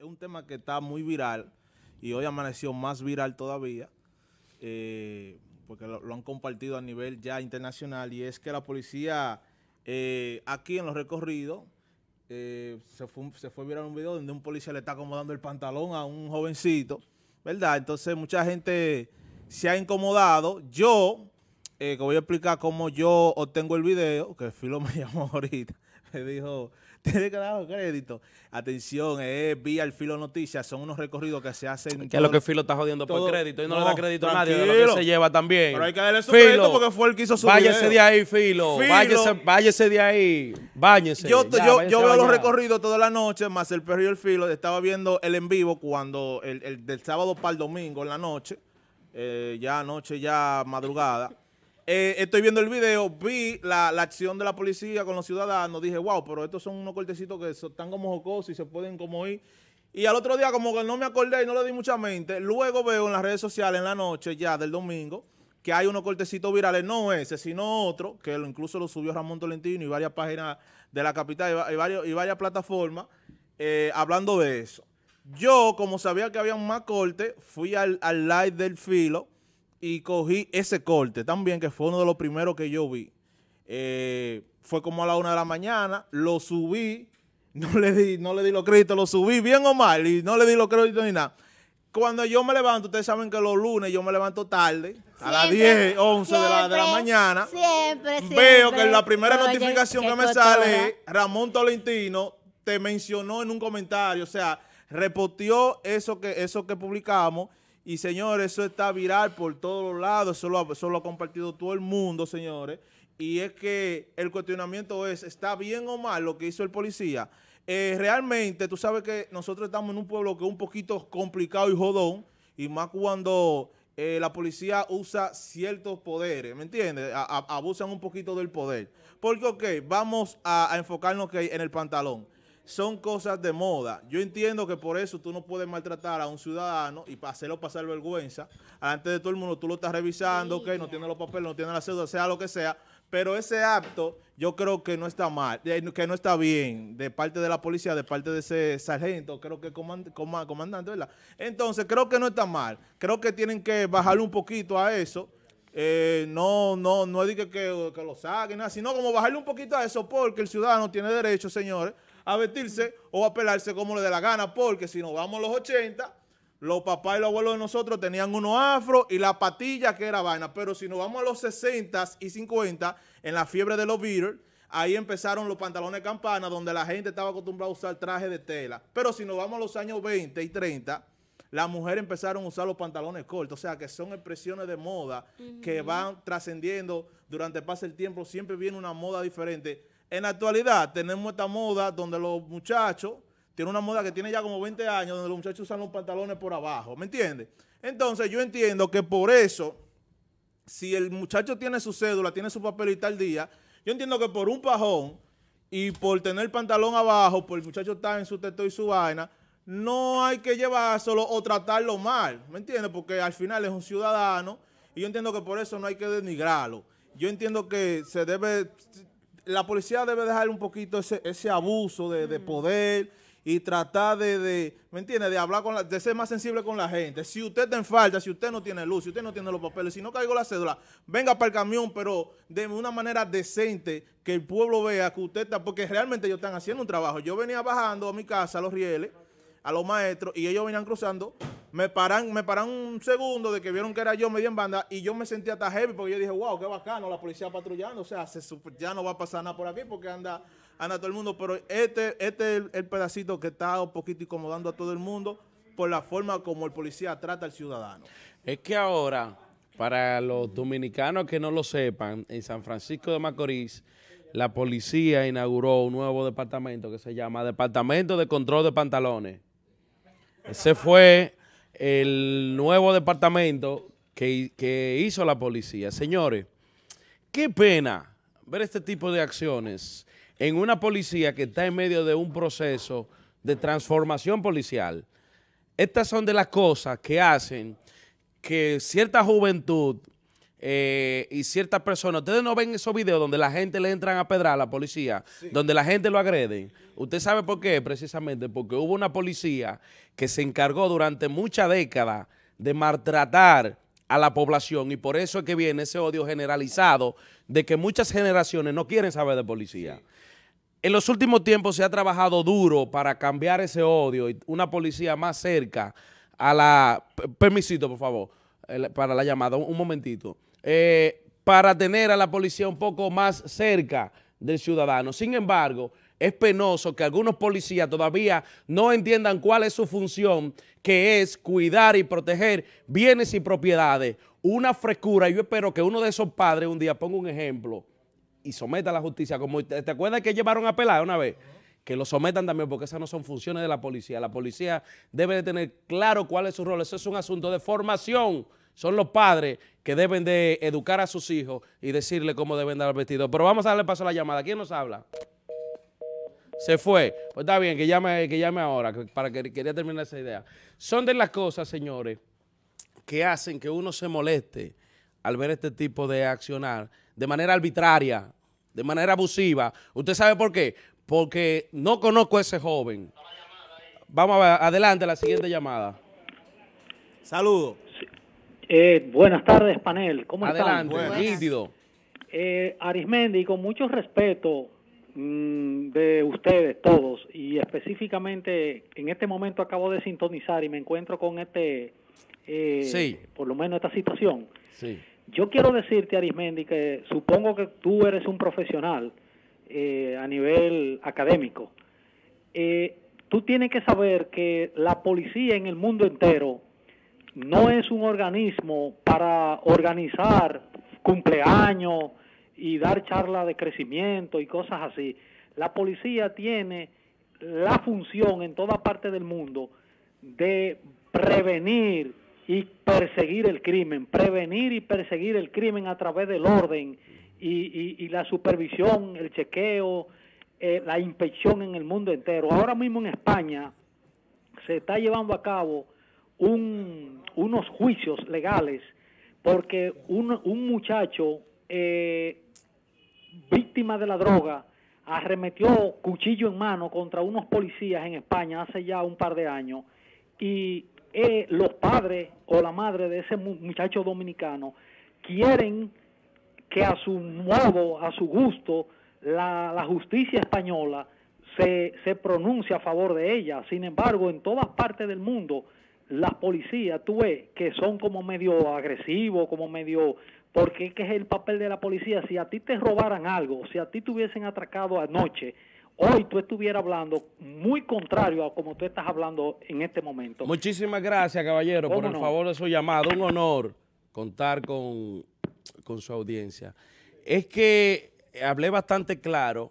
es un tema que está muy viral y hoy amaneció más viral todavía, eh, porque lo, han compartido a nivel ya internacional, y es que la policía eh, aquí en los recorridos eh, se, fue, se fue viral un video donde un policía le está acomodando el pantalón a un jovencito, ¿verdad? Entonces mucha gente se ha incomodado. Yo, que voy a explicar cómo yo obtengo el video, que Filo me llamó ahorita, me dijo tiene que dar crédito. Atención, es eh, vía el Filo Noticias. Son unos recorridos que se hacen. ¿Qué es lo que Filo está jodiendo por crédito? Y no, le da crédito a nadie lo que se lleva también. Pero hay que darle su crédito porque fue el que hizo su Váyase de ahí, Filo. Váyese de ahí. Báñese. Yo, yo, yo veo los recorridos toda la noche, más el perro y el Filo. Estaba viendo el en vivo cuando, el, el del sábado para el domingo en la noche, eh, ya anoche, ya madrugada. Eh, estoy viendo el video, vi la, acción de la policía con los ciudadanos, dije, wow, pero estos son unos cortecitos que están como jocosos y se pueden como ir. Y al otro día como que no me acordé y no le di mucha mente. Luego veo en las redes sociales en la noche ya del domingo que hay unos cortecitos virales, no ese, sino otro, que incluso lo subió Ramón Tolentino y varias páginas de la capital y, varias plataformas eh, hablando de eso. Yo, como sabía que había un más corte, fui al, al live del filo y cogí ese corte también, que fue uno de los primeros que yo vi. Eh, fue como a la una de la mañana, lo subí, no le di, no le di los créditos, lo subí bien o mal, y no le di los créditos ni nada. Cuando yo me levanto, ustedes saben que los lunes yo me levanto tarde, a las 10, 11 de, la, de, la, mañana. Siempre, siempre. Veo que la primera notificación que, me sale, Ramón Tolentino te mencionó en un comentario, o sea, repoteó eso que, eso que publicamos y señores, eso está viral por todos los lados, eso lo, ha compartido todo el mundo, señores. Y es que el cuestionamiento es, ¿está bien o mal lo que hizo el policía? Eh, realmente, tú sabes que nosotros estamos en un pueblo que es un poquito complicado y jodón, y más cuando eh, la policía usa ciertos poderes, ¿me entiendes? abusan un poquito del poder. Porque, ok, vamos a, enfocarnos que en el pantalón son cosas de moda. Yo entiendo que por eso tú no puedes maltratar a un ciudadano y hacerlo pasar vergüenza. Antes de todo el mundo tú lo estás revisando, que no tiene los papeles, no tiene la cédula, sea lo que sea. Pero ese acto yo creo que no está mal, eh, que no está bien de parte de la policía, de parte de ese sargento, creo que comand, comandante, ¿verdad? Entonces creo que no está mal. Creo que tienen que bajarle un poquito a eso. Eh, no, no, no es que, que, lo saquen, sino como bajarle un poquito a eso porque el ciudadano tiene derecho, señores, a vestirse o a pelarse como le dé la gana, porque si nos vamos a los 80, los papás y los abuelos de nosotros tenían unos afro y la patilla que era vaina, pero si nos vamos a los 60 y 50, en la fiebre de los Beatles, ahí empezaron los pantalones campana, donde la gente estaba acostumbrada a usar traje de tela. Pero si nos vamos a los años 20 y 30, las mujeres empezaron a usar los pantalones cortos. O sea, que son expresiones de moda que van trascendiendo durante pasa el tiempo. Siempre viene una moda diferente. En la actualidad tenemos esta moda donde los muchachos, tiene una moda que tiene ya como 20 años, donde los muchachos usan los pantalones por abajo, ¿me entiendes? Entonces yo entiendo que por eso, si el muchacho tiene su cédula, tiene su y al día, yo entiendo que por un pajón y por tener el pantalón abajo, por pues el muchacho estar en su teto y su vaina, no hay que llevárselo o tratarlo mal, ¿me entiendes? Porque al final es un ciudadano y yo entiendo que por eso no hay que denigrarlo. Yo entiendo que se debe la policía debe dejar un poquito ese, abuso de, mm. poder y tratar de, ¿me entiende? De hablar con la, de ser más sensible con la gente. Si usted está en falta, si usted no tiene luz, si usted no tiene los papeles, si no caigo la cédula, venga para el camión, pero de una manera decente, que el pueblo vea que usted está, porque realmente ellos están haciendo un trabajo. Yo venía bajando a mi casa, a los rieles, a los maestros, y ellos venían cruzando me paran, me paran un segundo de que vieron que era yo medio en banda y yo me sentía hasta heavy porque yo dije, wow, qué bacano, la policía patrullando, o sea, se, ya no va a pasar nada por aquí porque anda, anda todo el mundo, pero este, este es el, pedacito que está un poquito incomodando a todo el mundo por la forma como el policía trata al ciudadano. Es que ahora, para los dominicanos que no lo sepan, en San Francisco de Macorís, la policía inauguró un nuevo departamento que se llama Departamento de Control de Pantalones. Ese fue el nuevo departamento que, hizo la policía. Señores, qué pena ver este tipo de acciones en una policía que está en medio de un proceso de transformación policial. Estas son de las cosas que hacen que cierta juventud eh, y ciertas personas, ustedes no ven esos videos donde la gente le entran a pedrar a la policía, donde la gente lo agrede. Usted sabe por qué, precisamente, porque hubo una policía que se encargó durante mucha década de maltratar a la población y por eso es que viene ese odio generalizado de que muchas generaciones no quieren saber de policía. En los últimos tiempos se ha trabajado duro para cambiar ese odio y una policía más cerca a la... Permisito, por favor, para la llamada, un momentito. Eh, para tener a la policía un poco más cerca del ciudadano. Sin embargo, es penoso que algunos policías todavía no entiendan cuál es su función, que es cuidar y proteger bienes y propiedades. Una frescura, yo espero que uno de esos padres un día ponga un ejemplo y someta a la justicia. Como, ¿Te, acuerdas que llevaron a pelar una vez? que lo sometan también, porque esas no son funciones de la policía. La policía debe de tener claro cuál es su rol. Eso es un asunto de formación. Son los padres que deben de educar a sus hijos y decirle cómo deben dar vestido. Pero vamos a darle paso a la llamada. ¿Quién nos habla? Se fue. Pues está bien, que llame, que llame ahora, para que quería terminar esa idea. Son de las cosas, señores, que hacen que uno se moleste al ver este tipo de accionar de manera arbitraria, de manera abusiva. ¿Usted sabe por qué? Porque no conozco a ese joven. Vamos a ver, adelante la siguiente llamada. Saludos. Eh, buenas tardes, panel. ¿Cómo están? Adelante, eh, Arismendi, con mucho respeto mm, de ustedes todos, y específicamente en este momento acabo de sintonizar y me encuentro con este, eh, por lo menos esta situación. Sí. Yo quiero decirte, Arismendi, que supongo que tú eres un profesional eh, a nivel académico. tú tienes que saber que la policía en el mundo entero no es un organismo para organizar cumpleaños y dar charlas de crecimiento y cosas así. La policía tiene la función en toda parte del mundo de prevenir y perseguir el crimen, prevenir y perseguir el crimen a través del orden y, la supervisión, el chequeo, eh, la inspección en el mundo entero. Ahora mismo en España se está llevando a cabo un unos juicios legales porque un, muchacho eh, víctima de la droga arremetió cuchillo en mano contra unos policías en España hace ya un par de años y eh, los padres o la madre de ese muchacho dominicano quieren que a su modo, a su gusto, la, la justicia española se, se pronuncie a favor de ella. Sin embargo, en todas partes del mundo, las policías, tú ves que son como medio agresivos, como medio... Porque qué? es el papel de la policía. Si a ti te robaran algo, si a ti te hubiesen atracado anoche, hoy tú estuvieras hablando muy contrario a como tú estás hablando en este momento. Muchísimas gracias, caballero, por el favor de su llamada. Un honor contar con, con su audiencia. Es que hablé bastante claro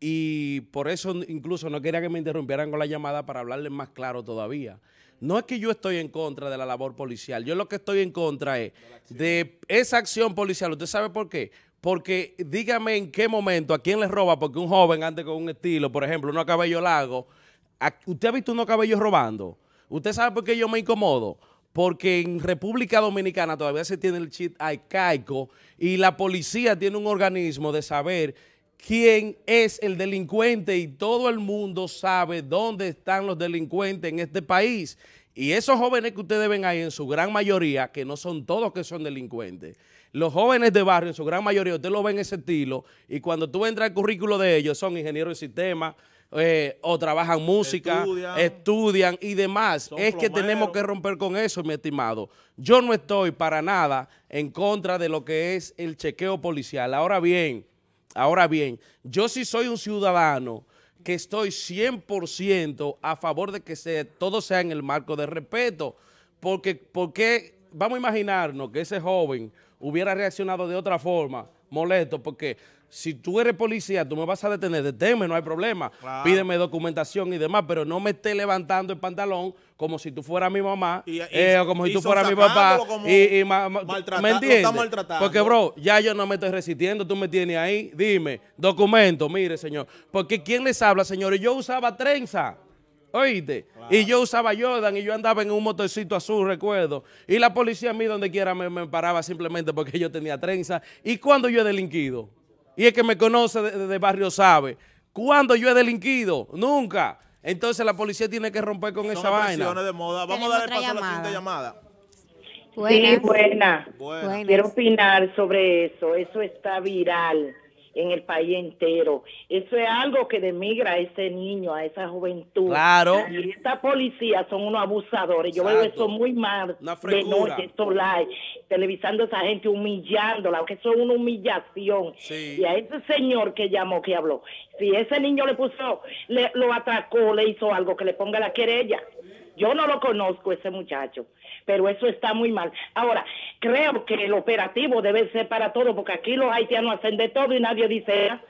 y por eso incluso no quería que me interrumpieran con la llamada para hablarles más claro todavía. No es que yo estoy en contra de la labor policial, yo lo que estoy en contra es de esa acción policial. ¿Usted sabe por qué? Porque dígame en qué momento, a quién le roba, porque un joven antes con un estilo, por ejemplo, uno cabello largo. ¿Usted ha visto unos cabellos robando? ¿Usted sabe por qué yo me incomodo? porque en República Dominicana todavía se tiene el chip arcaico y la policía tiene un organismo de saber quién es el delincuente y todo el mundo sabe dónde están los delincuentes en este país. Y esos jóvenes que ustedes ven ahí, en su gran mayoría, que no son todos que son delincuentes, los jóvenes de barrio, en su gran mayoría, ustedes lo ven ese estilo, y cuando tú entras al currículo de ellos, son ingenieros de sistema, eh, o trabajan música, estudian, y demás. Es que tenemos que romper con eso, mi estimado. Yo no estoy para nada en contra de lo que es el chequeo policial. Ahora bien, Ahora bien, yo sí soy un ciudadano que estoy 100% a favor de que todo sea en el marco de respeto, porque, porque vamos a imaginarnos que ese joven hubiera reaccionado de otra forma, molesto, porque si tú eres policía, tú me vas a detener, deténme, no hay problema. Pídeme documentación y demás, pero no me esté levantando el pantalón como si tú fueras mi mamá, o eh, como si tú fueras mi papá. Y, y Porque, bro, ya yo no me estoy resistiendo, tú me tienes ahí. Dime, documento, mire, señor. Porque ¿quién les habla, señores? Yo usaba trenza. Oíste, y yo usaba Jordan y yo andaba en un motorcito azul, recuerdo. Y la policía a mí donde quiera me, paraba simplemente porque yo tenía trenza. ¿Y cuando yo he delinquido? Y el que me conoce de, barrio sabe. ¿Cuándo yo he delinquido? Nunca. Entonces la policía tiene que romper con esa vaina. de moda. Vamos a darle paso a la siguiente llamada. Sí, buena. Quiero opinar sobre eso. Eso está viral en el país entero. Eso es algo que demigra a ese niño, a esa juventud. Claro. Y estas policía son unos abusadores. Yo veo eso muy mal de noche, live, televisando a esa gente, humillándola, aunque eso es una humillación. Y a ese señor que llamó, que habló, si ese niño le puso, le, lo atracó, le hizo algo, que le ponga la querella. Yo no lo conozco ese muchacho, pero eso está muy mal. Ahora, creo que el operativo debe ser para todo, porque aquí los haitianos hacen de todo y nadie dice nada.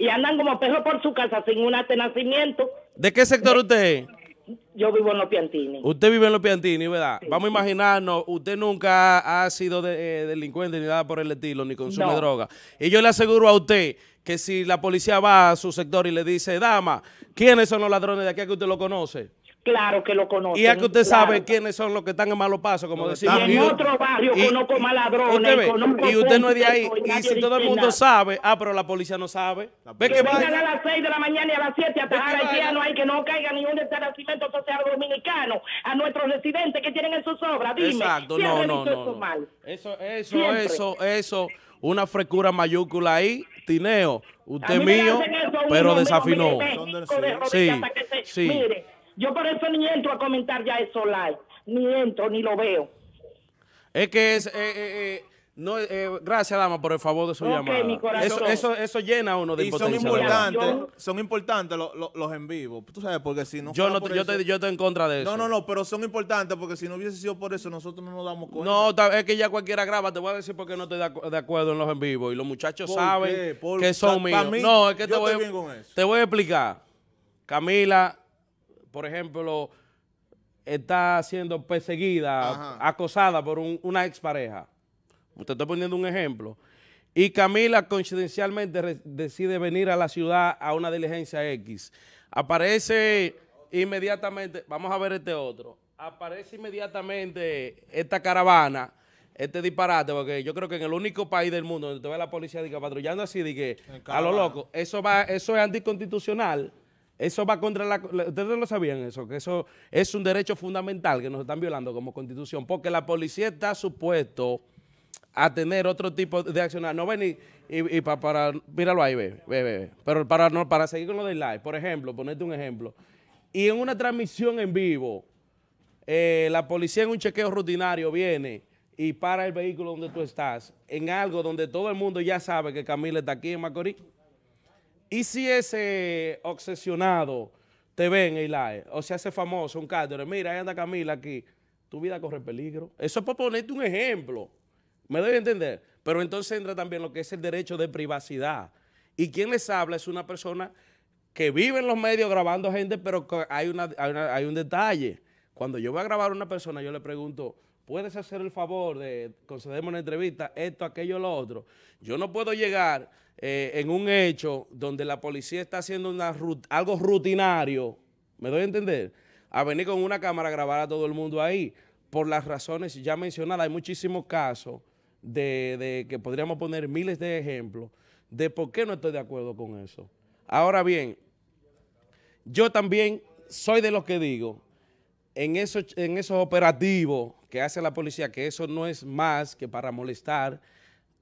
Y andan, como, y perros por su casa sin un nacimiento. ¿De qué sector eh, usted es? Yo vivo en Los Piantini. Usted vive en Los Piantini, ¿verdad? Vamos a imaginarnos, usted nunca ha sido eh, delincuente ni nada por el estilo, ni consume droga. Y yo le aseguro a usted que si la policía va a su sector y le dice, dama, ¿quiénes son los ladrones de aquí que usted lo conoce? Claro que lo conozco. Y es que usted sabe quiénes son los que están en malos pasos, como decimos. Y en otro barrio conozco maladrones. ladrones y usted no es de ahí. Y, si todo el mundo sabe, ah, pero la policía no sabe. Ve que, que a las 6 de la mañana y a las 7 a atajar no ahí, que no caiga ni un establecimiento social dominicano a nuestros residentes que tienen en sus obras. Exacto, no, no, no, eso, eso, eso, eso, una frescura mayúscula ahí, Tineo, usted mío, pero desafinó. Sí, sí. Mire, yo por eso ni entro a comentar ya eso live, ni entro, ni lo veo. Es que es... Eh, eh, eh, gracias, dama, por el favor de su llamada. eso, eso, llena uno de Son importantes, son importantes los, en vivo. Tú sabes, porque si no. Yo, estoy en contra de eso. No, no, no, pero son importantes porque si no hubiese sido por eso, nosotros no nos damos cuenta. No, es que ya cualquiera graba. Te voy a decir por qué no estoy de, acuerdo en los en vivo. Y los muchachos saben que son míos. no, es que te voy, te voy a explicar. Camila por ejemplo, está siendo perseguida, acosada por un, una expareja. Usted Estoy poniendo un ejemplo. Y Camila coincidencialmente decide venir a la ciudad a una diligencia X. Aparece inmediatamente, vamos a ver este otro, aparece inmediatamente esta caravana, este disparate, porque yo creo que en el único país del mundo donde te ve la policía diga, patrullando así, de a lo loco, eso, va, eso es anticonstitucional. Eso va contra la... Ustedes lo sabían eso, que eso es un derecho fundamental que nos están violando como constitución, porque la policía está supuesto a tener otro tipo de accionar. No ven y, para... Míralo ahí, ve, ve, Pero para, no, para seguir con lo del live, por ejemplo, ponerte un ejemplo. Y en una transmisión en vivo, eh, la policía en un chequeo rutinario viene y para el vehículo donde tú estás, en algo donde todo el mundo ya sabe que Camila está aquí en Macorís. Y si ese obsesionado te ve en el aire o sea, hace famoso, un cárter, mira, ahí anda Camila aquí, tu vida corre peligro. Eso es para ponerte un ejemplo. ¿Me doy entender? Pero entonces entra también lo que es el derecho de privacidad. Y quien les habla es una persona que vive en los medios grabando gente, pero hay, hay un detalle. Cuando yo voy a grabar a una persona, yo le pregunto, puedes hacer el favor de concederme una entrevista, esto, aquello, lo otro. Yo no puedo llegar eh, en un hecho donde la policía está haciendo algo rutinario, ¿me doy a entender? A venir con una cámara a grabar a todo el mundo ahí. Por las razones ya mencionadas, hay muchísimos casos de, que podríamos poner miles de ejemplos de por qué no estoy de acuerdo con eso. Ahora bien, yo también soy de los que digo, en esos, en esos operativos que hace la policía, que eso no es más que para molestar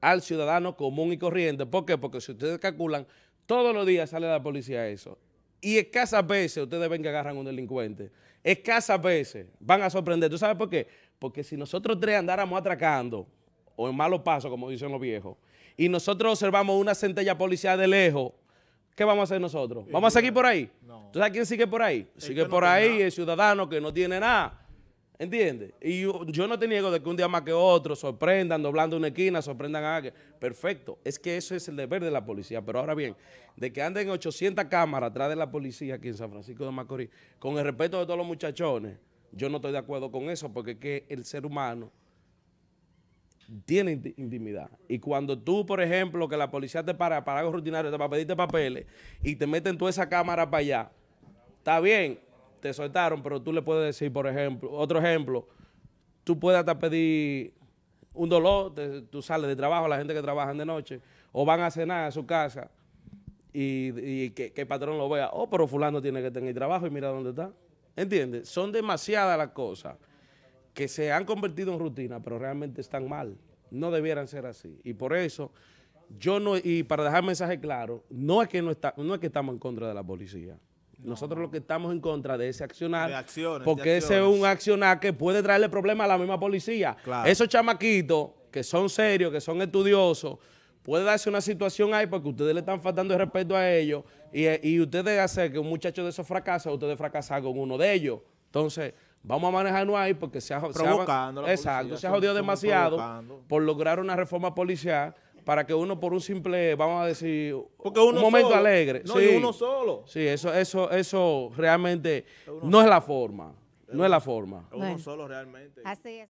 al ciudadano común y corriente. ¿Por qué? Porque si ustedes calculan, todos los días sale la policía eso. Y escasas veces ustedes ven que agarran a un delincuente. Escasas veces van a sorprender. ¿Tú sabes por qué? Porque si nosotros tres andáramos atracando, o en malos pasos, como dicen los viejos, y nosotros observamos una centella policial de lejos, ¿qué vamos a hacer nosotros? ¿Vamos a eh, seguir por ahí? ¿Tú sabes quién sigue por ahí? Eh, sigue por ahí el ciudadano que no tiene nada ¿Entiendes? Y yo, no te niego de que un día más que otro sorprendan, doblando una esquina, sorprendan a alguien. Perfecto. Es que eso es el deber de la policía. Pero ahora bien, de que anden 800 cámaras atrás de la policía aquí en San Francisco de Macorís, con el respeto de todos los muchachones, yo no estoy de acuerdo con eso, porque es que el ser humano tiene intimidad. Y cuando tú, por ejemplo, que la policía te para para algo rutinario, te a pedirte papeles, y te meten toda esa cámara para allá, está bien, te soltaron, pero tú le puedes decir, por ejemplo, otro ejemplo, tú puedes hasta pedir un dolor, tú sales de trabajo, la gente que trabaja de noche, o van a cenar a su casa y, que, el patrón lo vea, oh, pero fulano tiene que tener trabajo y mira dónde está. ¿Entiendes? Son demasiadas las cosas que se han convertido en rutina, pero realmente están mal. No debieran ser así. Y por eso, yo no, y para dejar el mensaje claro, no es que, no está, no es que estamos en contra de la policía. Nosotros lo que estamos en contra de ese accionar, porque ese es un accionar que puede traerle problemas a la misma policía. Esos chamaquitos que son serios, que son estudiosos, puede darse una situación ahí porque ustedes le están faltando el respeto a ellos y, y ustedes hacen que un muchacho de esos fracase, ustedes fracasan con uno de ellos. Entonces, vamos a manejarnos ahí porque se ha, se se ha jodido demasiado por lograr una reforma policial para que uno por un simple, vamos a decir, un momento alegre. No, y uno solo. Sí, eso, eso, eso realmente no es la forma. No es la forma. Uno solo realmente. Así